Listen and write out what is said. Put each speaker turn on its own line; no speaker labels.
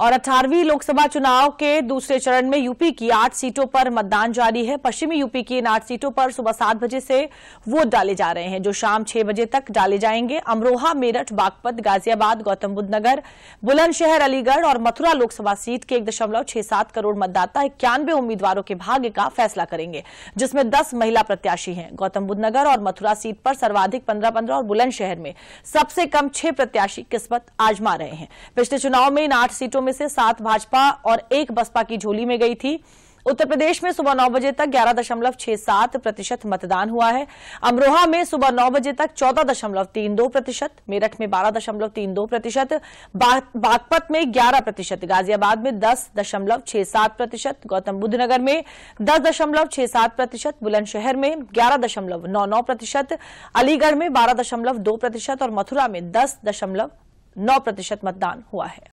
और 18वीं लोकसभा चुनाव के दूसरे चरण में यूपी की आठ सीटों पर मतदान जारी है पश्चिमी यूपी की इन आठ सीटों पर सुबह सात बजे से वोट डाले जा रहे हैं जो शाम छह बजे तक डाले जाएंगे अमरोहा मेरठ बागपत गाजियाबाद गौतमबुद्ध नगर बुलंदशहर अलीगढ़ और मथुरा लोकसभा सीट के एक दशमलव छह सात करोड़ मतदाता इक्यानवे उम्मीदवारों के भाग्य का फैसला करेंगे जिसमें दस महिला प्रत्याशी हैं गौतमबुद्ध नगर और मथुरा सीट पर सर्वाधिक पंद्रह पंद्रह और बुलंदशहर में सबसे कम छह प्रत्याशी किस्मत आजमा रहे हैं पिछले चुनाव में इन आठ सीटों में से सात भाजपा और एक बसपा की झोली में गई थी उत्तर प्रदेश में सुबह नौ बजे तक ग्यारह दशमलव छह सात प्रतिशत मतदान हुआ है अमरोहा में सुबह नौ बजे तक चौदह दशमलव तीन दो प्रतिशत मेरठ में बारह दशमलव तीन दो प्रतिशत बागपत में ग्यारह प्रतिशत गाजियाबाद में दस दशमलव छह सात प्रतिशत गौतम बुद्ध नगर में दस दशमलव छह सात प्रतिशत बुलंदशहर में ग्यारह दशमलव नौ नौ प्रतिशत अलीगढ़ में बारह दशमलव दो प्रतिशत और मथुरा में दस दशमलव नौ प्रतिशत मतदान हुआ है